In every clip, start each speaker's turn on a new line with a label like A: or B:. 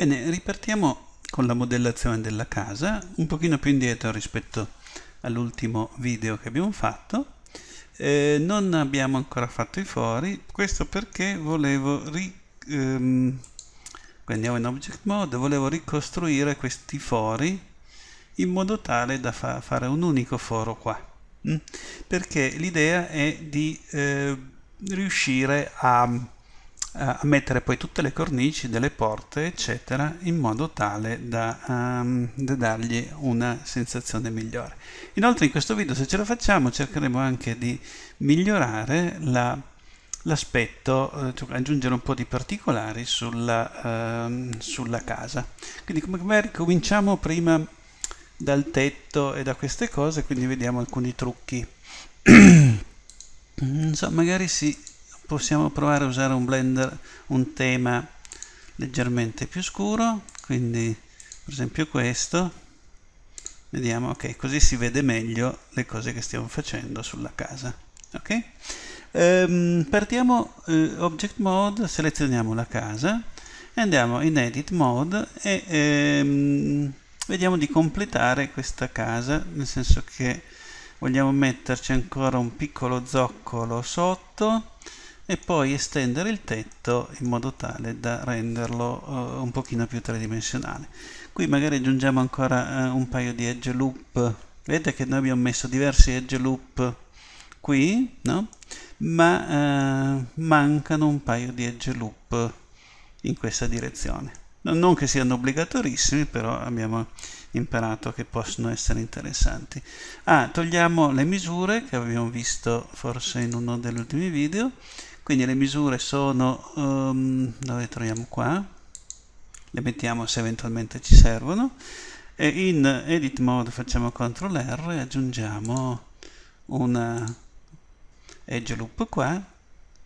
A: Bene, ripartiamo con la modellazione della casa, un pochino più indietro rispetto all'ultimo video che abbiamo fatto. Eh, non abbiamo ancora fatto i fori, questo perché volevo, ri, ehm, andiamo in object mode, volevo ricostruire questi fori in modo tale da fa fare un unico foro qua. Mm? Perché l'idea è di eh, riuscire a eh, a mettere poi tutte le cornici delle porte eccetera in modo tale da, um, da, dargli una sensazione migliore inoltre in questo video se ce la facciamo cercheremo anche di migliorare l'aspetto la, eh, cioè aggiungere un po' di particolari sulla, eh, sulla casa quindi come magari cominciamo prima dal tetto e da queste cose quindi vediamo alcuni trucchi so, magari si possiamo provare a usare un blender un tema leggermente più scuro quindi per esempio questo vediamo ok così si vede meglio le cose che stiamo facendo sulla casa ok ehm, partiamo eh, object mode selezioniamo la casa e andiamo in edit mode e ehm, vediamo di completare questa casa nel senso che vogliamo metterci ancora un piccolo zoccolo sotto e poi estendere il tetto in modo tale da renderlo uh, un pochino più tridimensionale qui magari aggiungiamo ancora uh, un paio di edge loop vedete che noi abbiamo messo diversi edge loop qui no? ma uh, mancano un paio di edge loop in questa direzione non che siano obbligatorissimi però abbiamo imparato che possono essere interessanti ah, togliamo le misure che abbiamo visto forse in uno degli ultimi video quindi le misure sono um, dove troviamo qua le mettiamo se eventualmente ci servono e in edit mode facciamo CTRL R e aggiungiamo una edge loop qua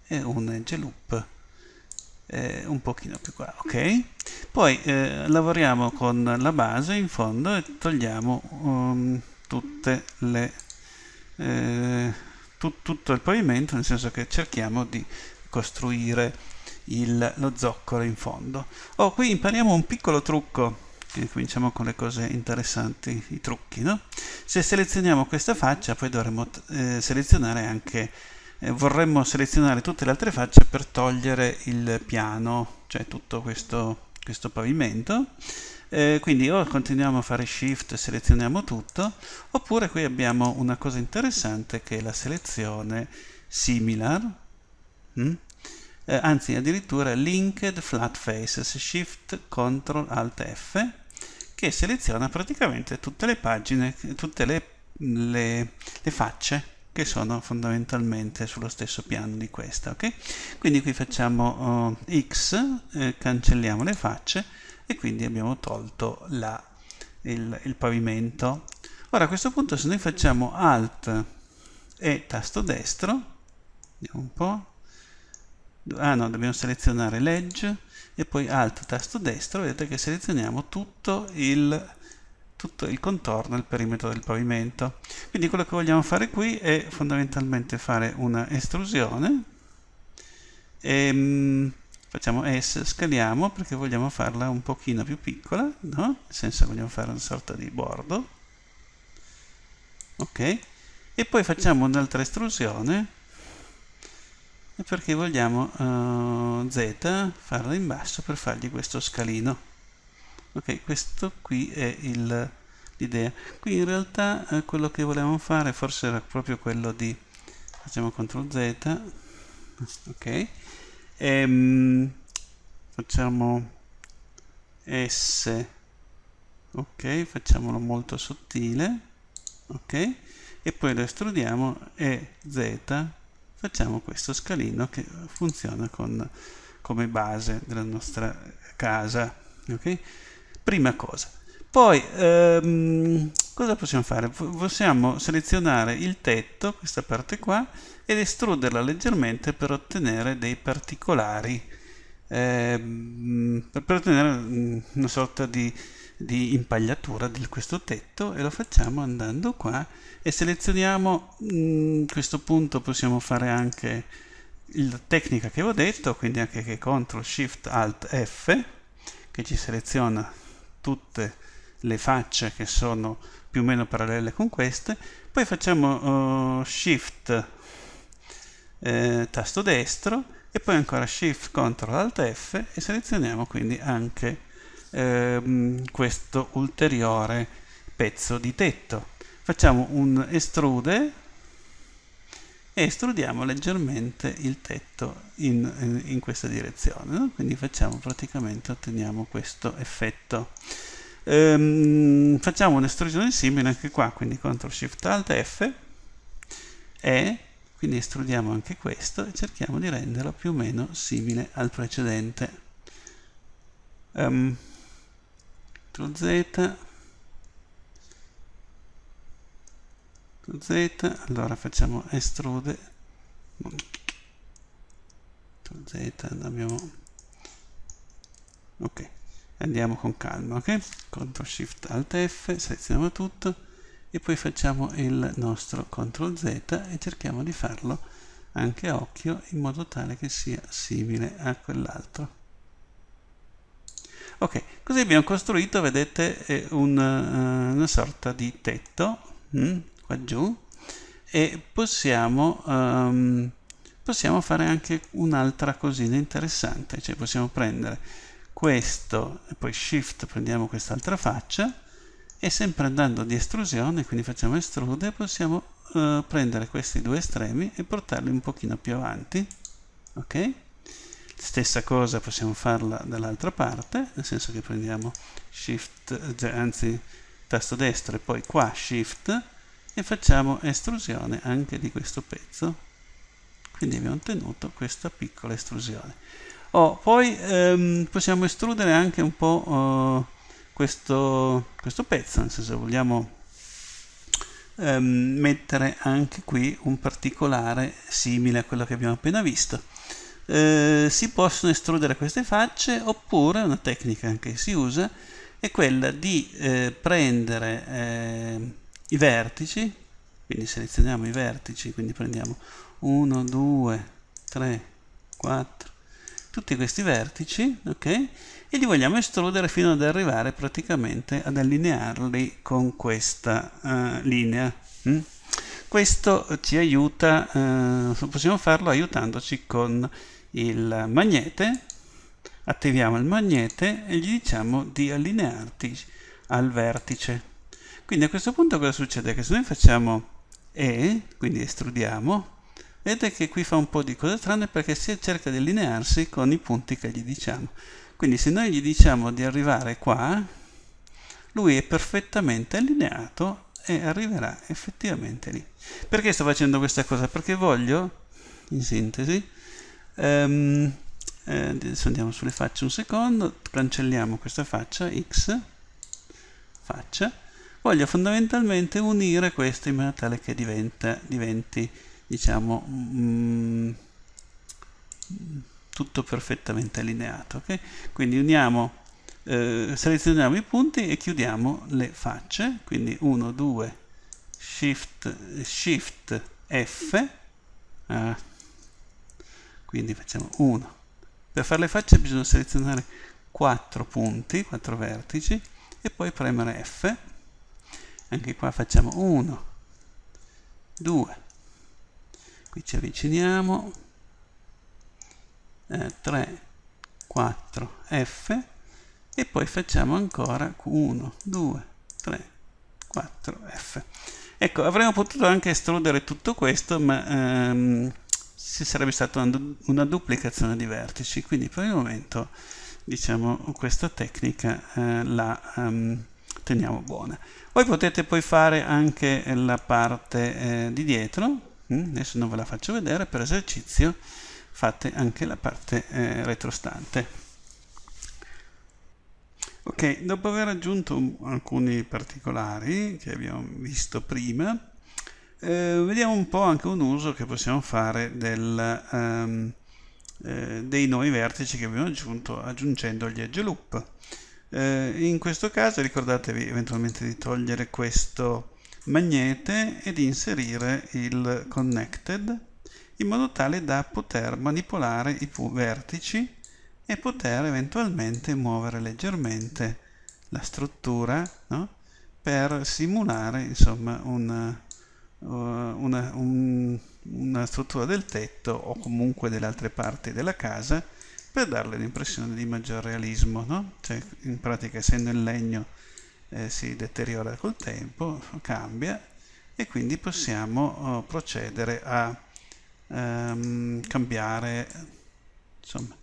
A: e un edge loop eh, un pochino più qua ok poi eh, lavoriamo con la base in fondo e togliamo um, tutte le eh, tut, tutto il pavimento, nel senso che cerchiamo di costruire il, lo zoccolo in fondo. Oh, qui impariamo un piccolo trucco, e cominciamo con le cose interessanti, i trucchi, no? Se selezioniamo questa faccia, poi dovremmo eh, selezionare anche eh, vorremmo selezionare tutte le altre facce per togliere il piano, cioè tutto questo, questo pavimento eh, quindi o continuiamo a fare shift e selezioniamo tutto oppure qui abbiamo una cosa interessante che è la selezione similar mm? eh, anzi addirittura linked flat faces shift ctrl alt f che seleziona praticamente tutte le pagine tutte le, le, le facce che sono fondamentalmente sullo stesso piano di questa ok quindi qui facciamo oh, x eh, cancelliamo le facce e quindi abbiamo tolto la, il, il pavimento. Ora a questo punto se noi facciamo Alt e tasto destro, vediamo un po', ah no, dobbiamo selezionare Ledge e poi Alt tasto destro, vedete che selezioniamo tutto il, tutto il contorno, il perimetro del pavimento. Quindi quello che vogliamo fare qui è fondamentalmente fare una estrusione e, ehm, facciamo S, scaliamo perché vogliamo farla un pochino più piccola, no? nel senso vogliamo fare una sorta di bordo, ok? E poi facciamo un'altra estrusione perché vogliamo uh, Z farla in basso per fargli questo scalino. Ok, questo qui è l'idea. Qui in realtà eh, quello che volevamo fare forse era proprio quello di... facciamo CTRL Z, ok? ehm, facciamo S ok facciamolo molto sottile ok e poi lo estrudiamo e Z facciamo questo scalino che funziona con, come base della nostra casa ok prima cosa poi, ehm, cosa possiamo fare? Possiamo selezionare il tetto, questa parte qua, ed estruderla leggermente per ottenere dei particolari, ehm, per ottenere mm, una sorta di, di, impagliatura di questo tetto e lo facciamo andando qua e selezioniamo, mh, mm, questo punto possiamo fare anche la tecnica che ho detto, quindi anche che CTRL SHIFT ALT F, che ci seleziona tutte le le facce che sono più o meno parallele con queste, poi facciamo uh, Shift eh, tasto destro e poi ancora Shift Ctrl Alt F e selezioniamo quindi anche ehm, questo ulteriore pezzo di tetto. Facciamo un estrude e estrudiamo leggermente il tetto in, in questa direzione, no? quindi facciamo praticamente otteniamo questo effetto ehm, facciamo un'estrusione simile anche qua quindi CTRL SHIFT ALT F e quindi estrudiamo anche questo e cerchiamo di renderlo più o meno simile al precedente um, CTRL Z Z, allora facciamo estrude Z abbiamo ok andiamo con calma ok ctrl shift alt f selezioniamo tutto e poi facciamo il nostro ctrl z e cerchiamo di farlo anche a occhio in modo tale che sia simile a quell'altro ok così abbiamo costruito vedete eh, una, eh, una sorta di tetto mh, mm, qua giù e possiamo um, possiamo fare anche un'altra cosina interessante cioè possiamo prendere questo, poi shift prendiamo quest'altra faccia e sempre andando di estrusione, quindi facciamo estrude, possiamo eh, prendere questi due estremi e portarli un pochino più avanti, ok? Stessa cosa possiamo farla dall'altra parte, nel senso che prendiamo shift, eh, anzi tasto destro e poi qua shift e facciamo estrusione anche di questo pezzo. Quindi abbiamo ottenuto questa piccola estrusione. Oh, poi ehm, possiamo estrudere anche un po' eh, questo, questo, pezzo, nel senso vogliamo ehm, mettere anche qui un particolare simile a quello che abbiamo appena visto. Eh, si possono estrudere queste facce oppure una tecnica che si usa è quella di eh, prendere eh, i vertici, quindi selezioniamo i vertici, quindi prendiamo 1, 2, 3, 4, tutti questi vertici okay, e li vogliamo estrudere fino ad arrivare praticamente ad allinearli con questa uh, linea. Mm? Questo ci aiuta, uh, possiamo farlo aiutandoci con il magnete, attiviamo il magnete e gli diciamo di allinearti al vertice. Quindi a questo punto cosa succede? Che se noi facciamo E, quindi estrudiamo, Vedete che qui fa un po' di cose strane perché si cerca di allinearsi con i punti che gli diciamo. Quindi se noi gli diciamo di arrivare qua, lui è perfettamente allineato e arriverà effettivamente lì. Perché sto facendo questa cosa? Perché voglio, in sintesi, ehm, eh, adesso andiamo sulle facce un secondo, cancelliamo questa faccia, X, faccia, voglio fondamentalmente unire questo in modo tale che diventa, diventi diciamo mh, mm, tutto perfettamente allineato okay? quindi uniamo eh, selezioniamo i punti e chiudiamo le facce quindi 1 2 shift shift f eh, quindi facciamo 1 per fare le facce bisogna selezionare 4 punti 4 vertici e poi premere f anche qua facciamo 1 2 qui ci avviciniamo, eh, 3, 4, F, e poi facciamo ancora 1, 2, 3, 4, F. Ecco, avremmo potuto anche estrudere tutto questo, ma ehm, ci sarebbe stata una, una, duplicazione di vertici, quindi per il momento diciamo questa tecnica eh, la ehm, teniamo buona. Voi potete poi fare anche la parte eh, di dietro, Mm, adesso non ve la faccio vedere per esercizio fate anche la parte eh, retrostante ok dopo aver aggiunto alcuni particolari che abbiamo visto prima eh, vediamo un po' anche un uso che possiamo fare del, um, eh, dei nuovi vertici che abbiamo aggiunto aggiungendo gli edge loop eh, in questo caso ricordatevi eventualmente di togliere questo magnete ed inserire il connected in modo tale da poter manipolare i vertici e poter eventualmente muovere leggermente la struttura no? per simulare insomma una, uh, una, un, una struttura del tetto o comunque delle altre parti della casa per darle l'impressione di maggior realismo, no? cioè, in pratica essendo in legno eh, si deteriora col tempo, cambia e quindi possiamo oh, procedere a ehm, cambiare, insomma,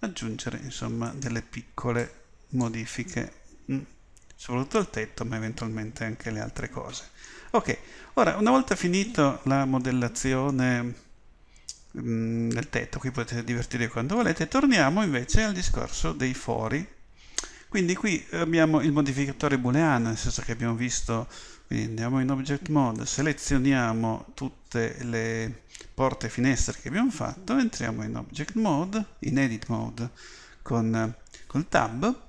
A: aggiungere insomma, delle piccole modifiche, mh, mm, soprattutto al tetto ma eventualmente anche le altre cose. Ok, ora una volta finito la modellazione mm, del tetto, qui potete divertirvi quando volete. Torniamo invece al discorso dei fori quindi qui abbiamo il modificatore booleano, nel senso che abbiamo visto, quindi andiamo in object mode, selezioniamo tutte le porte e finestre che abbiamo fatto, entriamo in object mode, in edit mode con, col tab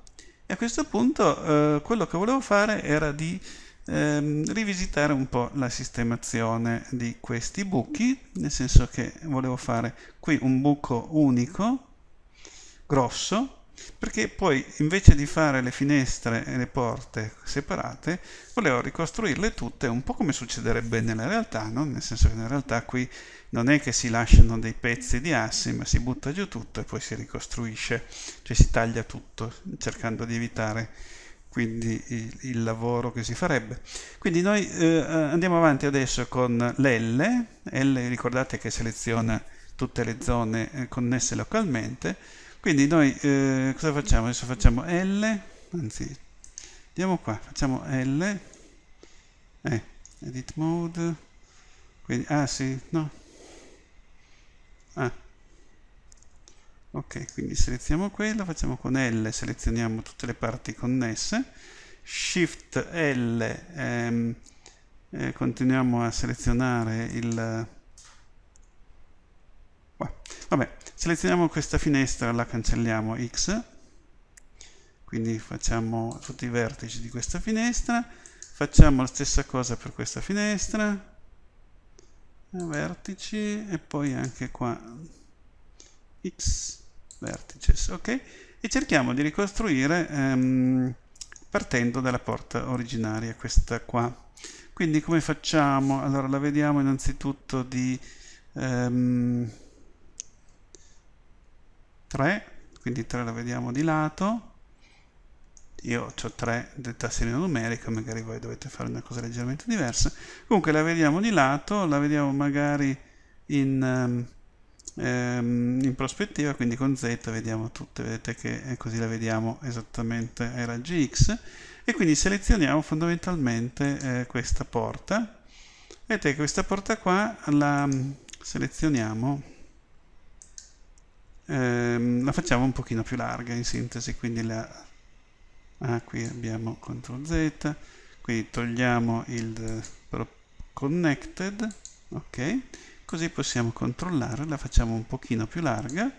A: e a questo punto eh, quello che volevo fare era di ehm, rivisitare un po' la sistemazione di questi buchi, nel senso che volevo fare qui un buco unico, grosso, perché poi invece di fare le finestre e le porte separate volevo ricostruirle tutte un po' come succederebbe nella realtà, no? nel senso che in realtà qui non è che si lasciano dei pezzi di assi ma si butta giù tutto e poi si ricostruisce, cioè si taglia tutto cercando di evitare quindi il, il lavoro che si farebbe. Quindi noi eh, andiamo avanti adesso con l'L, L ricordate che seleziona tutte le zone eh, connesse localmente, quindi noi eh, cosa facciamo? Adesso facciamo L, anzi, andiamo qua, facciamo L, eh, edit mode, quindi, ah sì, no, ah, ok, quindi selezioniamo quello, facciamo con L, selezioniamo tutte le parti connesse, Shift L, ehm, eh, continuiamo a selezionare il Qua. Vabbè, selezioniamo questa finestra, la cancelliamo X, quindi facciamo tutti i vertici di questa finestra, facciamo la stessa cosa per questa finestra, vertici e poi anche qua X vertices, ok? E cerchiamo di ricostruire ehm, partendo dalla porta originaria, questa qua. Quindi come facciamo? Allora la vediamo innanzitutto di... Ehm, 3 quindi 3 la vediamo di lato io ho 3 del tastierino numerico magari voi dovete fare una cosa leggermente diversa comunque la vediamo di lato la vediamo magari in, ehm, ehm in prospettiva quindi con z vediamo tutte vedete che eh, così la vediamo esattamente ai raggi x e quindi selezioniamo fondamentalmente eh, questa porta vedete che questa porta qua la mm, selezioniamo ehm, la facciamo un pochino più larga in sintesi, quindi la, ah, qui abbiamo CTRL Z, quindi togliamo il connected, ok, così possiamo controllare, la facciamo un pochino più larga,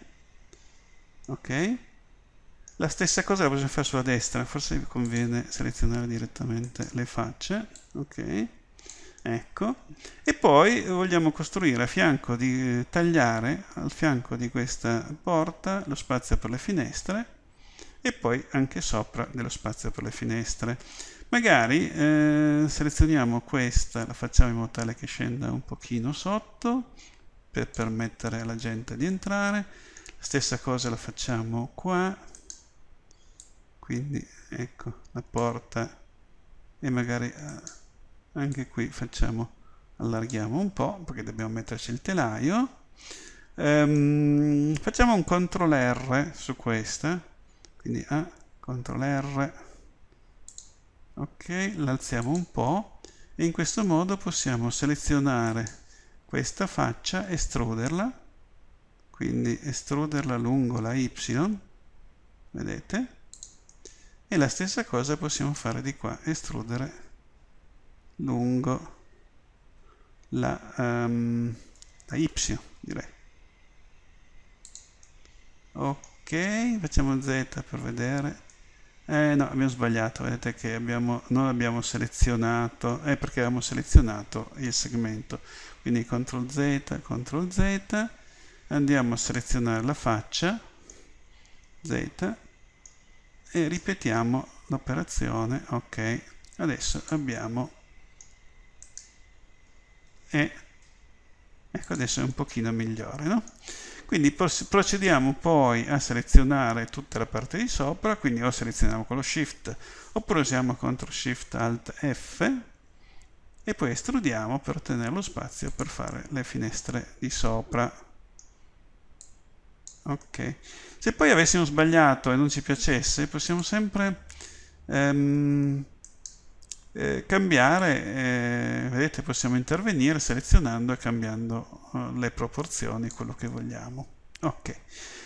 A: ok, la stessa cosa la possiamo fare sulla destra, forse conviene selezionare direttamente le facce, ok, ecco e poi vogliamo costruire a fianco di eh, tagliare al fianco di questa porta lo spazio per le finestre e poi anche sopra dello spazio per le finestre magari eh, selezioniamo questa la facciamo in modo tale che scenda un pochino sotto per permettere alla gente di entrare stessa cosa la facciamo qua quindi ecco la porta e magari eh, anche qui facciamo allarghiamo un po' perché dobbiamo metterci il telaio ehm, facciamo un CTRL R su questa quindi A, ah, CTRL R ok, l'alziamo un po' e in questo modo possiamo selezionare questa faccia, estruderla quindi estruderla lungo la Y vedete? e la stessa cosa possiamo fare di qua, estrudere lungo la, um, la y direi ok facciamo z per vedere eh no abbiamo sbagliato vedete che abbiamo, non abbiamo selezionato è eh, perché abbiamo selezionato il segmento quindi ctrl z ctrl z andiamo a selezionare la faccia z e ripetiamo l'operazione ok adesso abbiamo e ecco adesso è un pochino migliore no? quindi procediamo poi a selezionare tutta la parte di sopra quindi o selezioniamo con lo shift oppure usiamo ctrl shift alt f e poi estrudiamo per ottenere lo spazio per fare le finestre di sopra ok se poi avessimo sbagliato e non ci piacesse possiamo sempre ehm, eh, cambiare, eh, vedete possiamo intervenire selezionando e cambiando eh, le proporzioni, quello che vogliamo. Ok,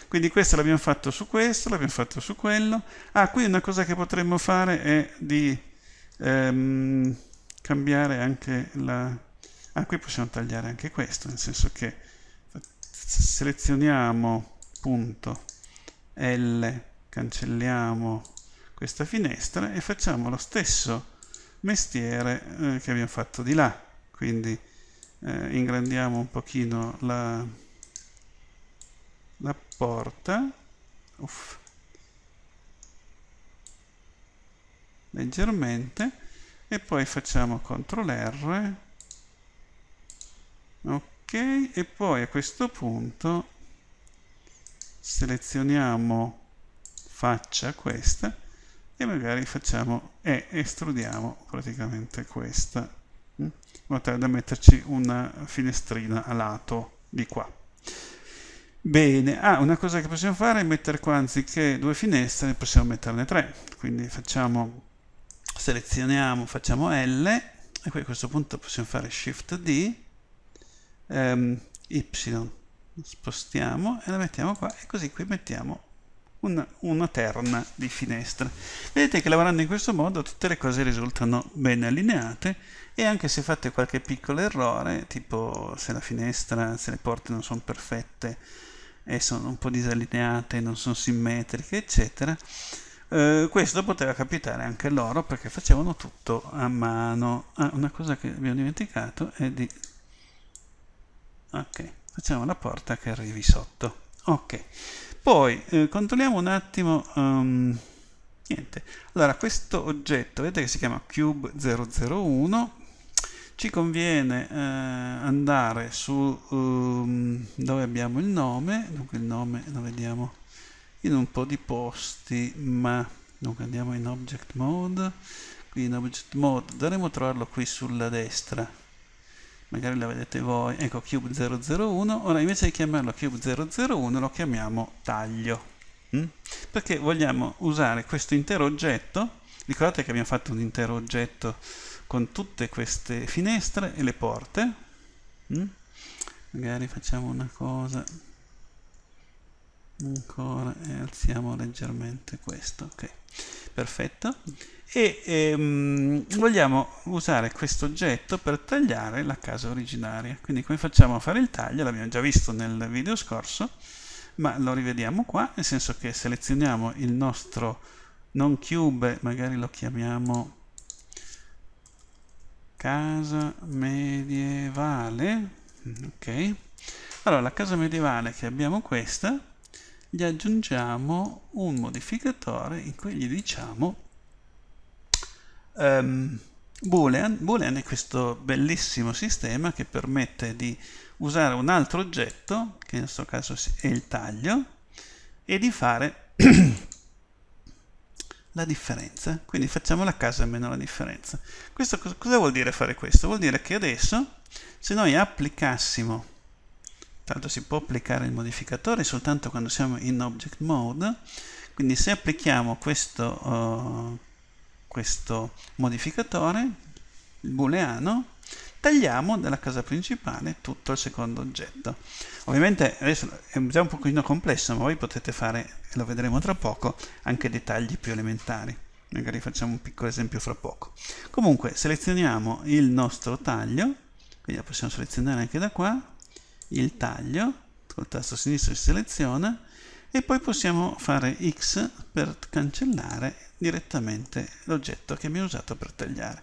A: quindi questo l'abbiamo fatto su questo, l'abbiamo fatto su quello. Ah, qui una cosa che potremmo fare è di ehm, cambiare anche la... Ah, qui possiamo tagliare anche questo, nel senso che selezioniamo punto L, cancelliamo questa finestra e facciamo lo stesso mestiere eh, che abbiamo fatto di là. Quindi eh, ingrandiamo un pochino la, la porta. Uff. leggermente e poi facciamo CTRL R ok e poi a questo punto selezioniamo faccia questa e magari facciamo e estrudiamo praticamente questa in mm? modo tale da metterci una finestrina a lato di qua bene, ah una cosa che possiamo fare è mettere qua anziché due finestre ne possiamo metterne tre quindi facciamo selezioniamo, facciamo L e qui a questo punto possiamo fare Shift D ehm, Y spostiamo e la mettiamo qua e così qui mettiamo una, una terna di finestre. Vedete che lavorando in questo modo tutte le cose risultano ben allineate e anche se fate qualche piccolo errore, tipo se la finestra, se le porte non sono perfette e sono un po' disallineate, non sono simmetriche, eccetera, eh, questo poteva capitare anche loro perché facevano tutto a mano. Ah, una cosa che abbiamo dimenticato è di... Ok, facciamo la porta che arrivi sotto. Ok. Poi eh, controlliamo un attimo, um, niente, allora questo oggetto, vedete che si chiama Cube 001, ci conviene eh, andare su um, dove abbiamo il nome, dunque il nome lo vediamo in un po' di posti, ma dunque andiamo in Object Mode, qui in Object Mode dovremmo trovarlo qui sulla destra, magari la vedete voi, ecco cube 001, ora invece di chiamarlo cube 001 lo chiamiamo taglio, mm? perché vogliamo usare questo intero oggetto, ricordate che abbiamo fatto un intero oggetto con tutte queste finestre e le porte, mm? magari facciamo una cosa ancora e eh, alziamo leggermente questo ok perfetto e ehm, vogliamo usare questo oggetto per tagliare la casa originaria quindi come facciamo a fare il taglio l'abbiamo già visto nel video scorso ma lo rivediamo qua nel senso che selezioniamo il nostro non cube magari lo chiamiamo casa medievale mm, ok allora la casa medievale che abbiamo questa gli aggiungiamo un modificatore in cui gli diciamo um, boolean. boolean è questo bellissimo sistema che permette di usare un altro oggetto, che in questo caso è il taglio, e di fare la differenza. Quindi facciamo la casa meno la differenza. Questo, cosa vuol dire fare questo? Vuol dire che adesso se noi applicassimo Tanto si può applicare il modificatore soltanto quando siamo in object mode, quindi se applichiamo questo, uh, questo modificatore booleano, tagliamo dalla casa principale tutto il secondo oggetto. Ovviamente adesso è già un pochino complesso, ma voi potete fare, e lo vedremo tra poco, anche dei tagli più elementari. Magari facciamo un piccolo esempio fra poco. Comunque, selezioniamo il nostro taglio, quindi lo possiamo selezionare anche da qua, il taglio, col tasto sinistro si seleziona e poi possiamo fare X per cancellare direttamente l'oggetto che abbiamo usato per tagliare.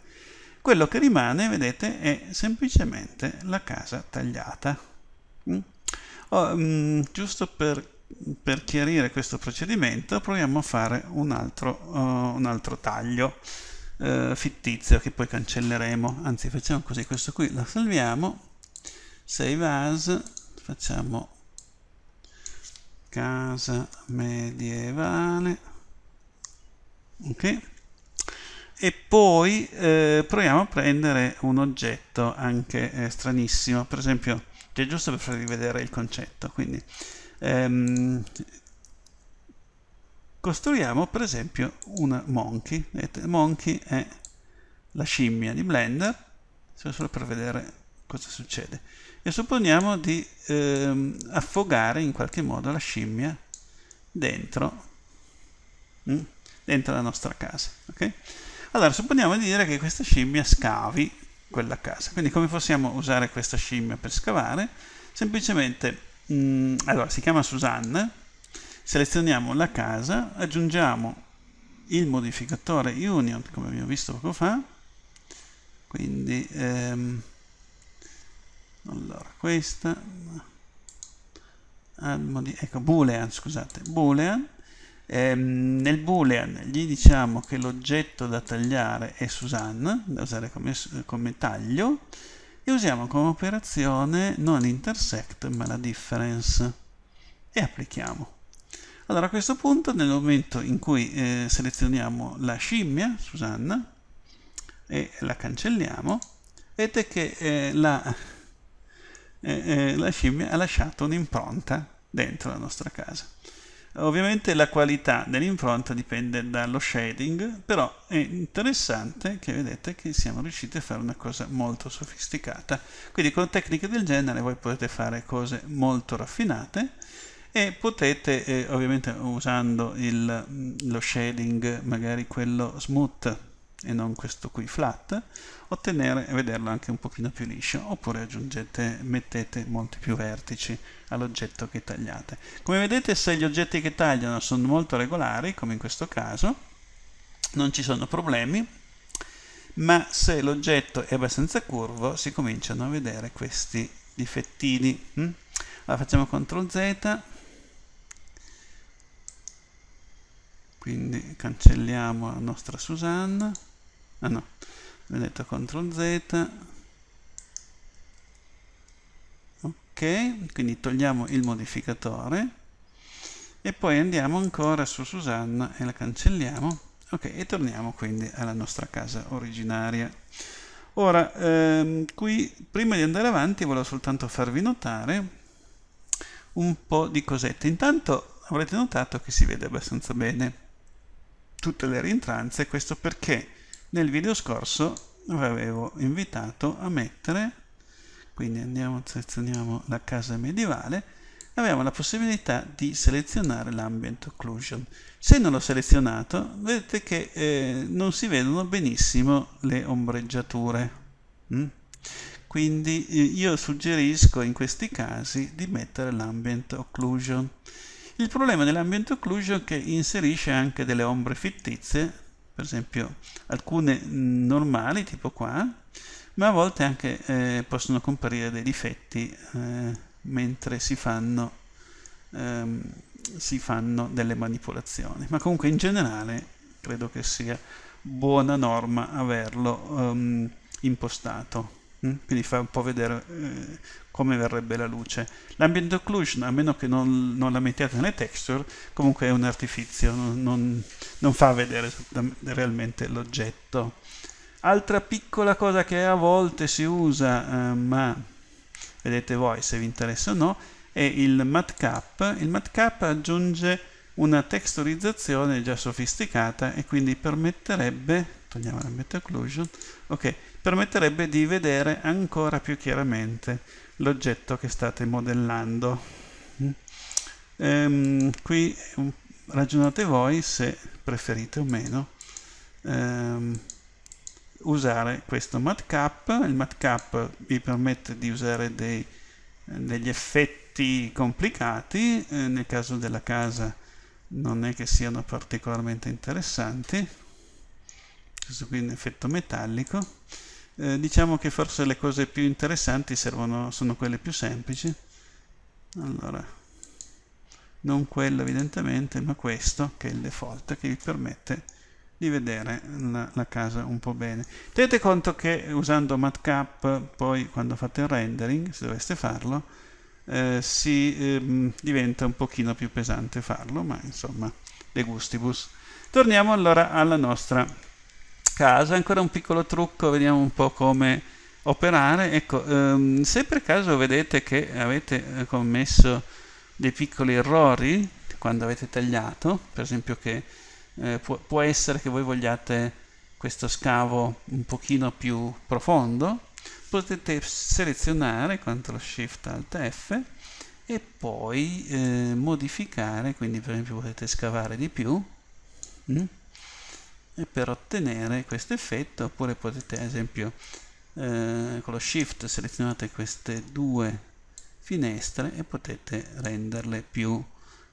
A: Quello che rimane, vedete, è semplicemente la casa tagliata. Mm? Oh, mm, giusto per, per, chiarire questo procedimento proviamo a fare un altro, uh, un altro taglio uh, fittizio che poi cancelleremo. Anzi facciamo così, questo qui lo salviamo save as facciamo casa medievale ok e poi eh, proviamo a prendere un oggetto anche eh, stranissimo per esempio è giusto per farvi vedere il concetto quindi ehm, costruiamo per esempio un monkey vedete monkey è la scimmia di blender solo per vedere cosa succede e supponiamo di eh, affogare in qualche modo la scimmia dentro, mh, mm, dentro la nostra casa. Okay? Allora, supponiamo di dire che questa scimmia scavi quella casa. Quindi come possiamo usare questa scimmia per scavare? Semplicemente, mh, mm, allora, si chiama Susanna, selezioniamo la casa, aggiungiamo il modificatore union, come abbiamo visto poco fa, quindi... Ehm, allora questa ah, ecco boolean scusate boolean ehm, nel boolean gli diciamo che l'oggetto da tagliare è Suzanne da usare come, come taglio e usiamo come operazione non intersect ma la difference e applichiamo allora a questo punto nel momento in cui eh, selezioniamo la scimmia Susanna e la cancelliamo vedete che eh, la eh, la scimmia ha lasciato un'impronta dentro la nostra casa. Ovviamente la qualità dell'impronta dipende dallo shading, però è interessante che vedete che siamo riusciti a fare una cosa molto sofisticata. Quindi con tecniche del genere voi potete fare cose molto raffinate e potete, eh, ovviamente usando il, lo shading, magari quello smooth e non questo qui flat, ottenere e vederlo anche un pochino più liscio oppure aggiungete mettete molti più vertici all'oggetto che tagliate come vedete se gli oggetti che tagliano sono molto regolari come in questo caso non ci sono problemi ma se l'oggetto è abbastanza curvo si cominciano a vedere questi difettini hm? allora facciamo CTRL Z quindi cancelliamo la nostra Susanna ah no vedete CTRL Z ok quindi togliamo il modificatore e poi andiamo ancora su Susanna e la cancelliamo ok e torniamo quindi alla nostra casa originaria ora ehm, qui prima di andare avanti volevo soltanto farvi notare un po' di cosette intanto avrete notato che si vede abbastanza bene tutte le rientranze questo perché nel video scorso vi avevo invitato a mettere, quindi andiamo, selezioniamo la casa medievale, abbiamo la possibilità di selezionare l'ambient occlusion. Se non l'ho selezionato, vedete che eh, non si vedono benissimo le ombreggiature. Mm? Quindi eh, io suggerisco in questi casi di mettere l'ambient occlusion. Il problema dell'ambient occlusion è che inserisce anche delle ombre fittizie per esempio alcune normali tipo qua ma a volte anche eh, possono comparire dei difetti eh, mentre si fanno, ehm, si fanno delle manipolazioni ma comunque in generale credo che sia buona norma averlo ehm, impostato Mm? quindi fa un po' vedere eh, come verrebbe la luce. L'ambient occlusion, a meno che non, non, la mettiate nelle texture, comunque è un artifizio, non, non, non fa vedere realmente l'oggetto. Altra piccola cosa che a volte si usa, eh, ma vedete voi se vi interessa o no, è il matcap. Il matcap aggiunge una texturizzazione già sofisticata e quindi permetterebbe, togliamo l'ambient occlusion, ok, permetterebbe di vedere ancora più chiaramente l'oggetto che state modellando. Mm. Ehm, qui mm, ragionate voi se preferite o meno ehm, usare questo matcap. Il matcap vi permette di usare dei, degli effetti complicati, eh, nel caso della casa non è che siano particolarmente interessanti, questo qui è un effetto metallico eh, diciamo che forse le cose più interessanti servono, sono quelle più semplici. Allora, non quello evidentemente, ma questo che è il default che vi permette di vedere la, la casa un po' bene. Tenete conto che usando matcap poi quando fate il rendering, se doveste farlo, eh, si ehm, diventa un pochino più pesante farlo, ma insomma, de gustibus. Torniamo allora alla nostra casa, ancora un piccolo trucco, vediamo un po' come operare. Ecco, ehm, se per caso vedete che avete eh, commesso dei piccoli errori quando avete tagliato, per esempio che eh, può, può essere che voi vogliate questo scavo un pochino più profondo, potete selezionare CTRL SHIFT ALT F e poi eh, modificare, quindi per esempio potete scavare di più. Mm? e per ottenere questo effetto oppure potete ad esempio eh, con lo shift selezionate queste due finestre e potete renderle più,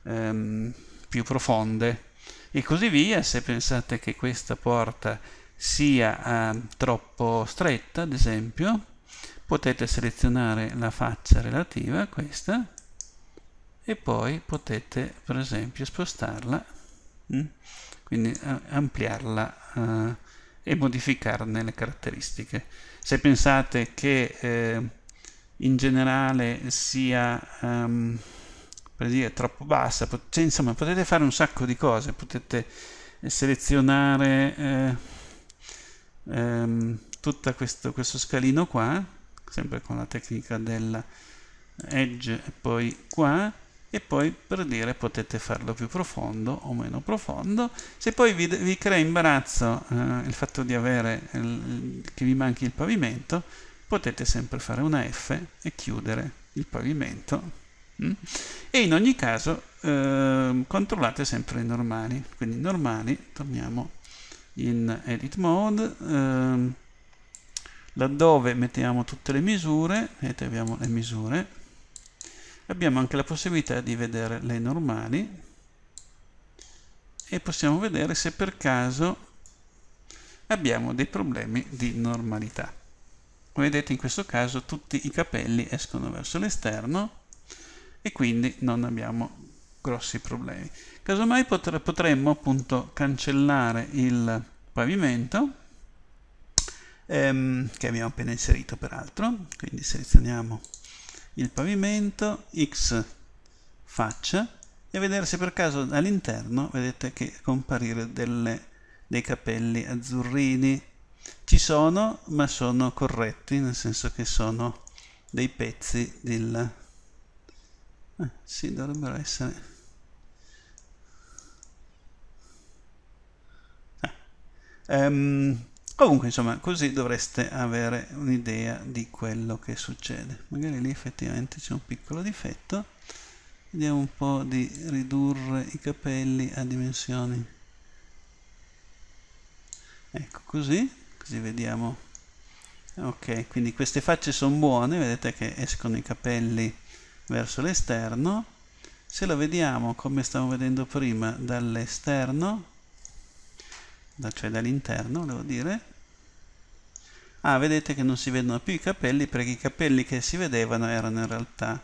A: ehm, più profonde e così via se pensate che questa porta sia eh, troppo stretta ad esempio potete selezionare la faccia relativa a questa e poi potete per esempio spostarla Mm? quindi eh, ampliarla eh, e modificarne le caratteristiche. Se pensate che eh, in generale sia um, per dire troppo bassa, cioè, insomma potete fare un sacco di cose, potete selezionare eh, ehm, tutto questo, questo scalino qua, sempre con la tecnica della edge e poi qua, e poi per dire potete farlo più profondo o meno profondo. Se poi vi, vi crea imbarazzo eh, il fatto di avere il, che vi manchi il pavimento, potete sempre fare una F e chiudere il pavimento. Mm? E in ogni caso eh, controllate sempre i normali. Quindi normali, torniamo in edit mode. Eh, laddove mettiamo tutte le misure, vedete abbiamo le misure, abbiamo anche la possibilità di vedere le normali e possiamo vedere se per caso abbiamo dei problemi di normalità. Come vedete in questo caso tutti i capelli escono verso l'esterno e quindi non abbiamo grossi problemi. Casomai potre, potremmo appunto cancellare il pavimento ehm, che abbiamo appena inserito peraltro, quindi selezioniamo il pavimento, X faccia e vedere se per caso all'interno vedete che comparire delle, dei capelli azzurrini ci sono ma sono corretti nel senso che sono dei pezzi del eh, sì dovrebbero essere eh. um, Comunque, insomma, così dovreste avere un'idea di quello che succede. Magari lì effettivamente c'è un piccolo difetto. Vediamo un po' di ridurre i capelli a dimensioni. Ecco, così, così vediamo. Ok, quindi queste facce sono buone, vedete che escono i capelli verso l'esterno. Se lo vediamo come stavo vedendo prima dall'esterno, da, cioè dall'interno, devo dire. Ah, vedete che non si vedono più i capelli perché i capelli che si vedevano erano in realtà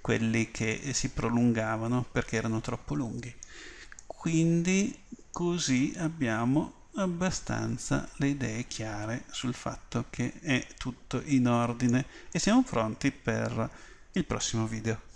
A: quelli che si prolungavano perché erano troppo lunghi. Quindi così abbiamo abbastanza le idee chiare sul fatto che è tutto in ordine e siamo pronti per il prossimo video.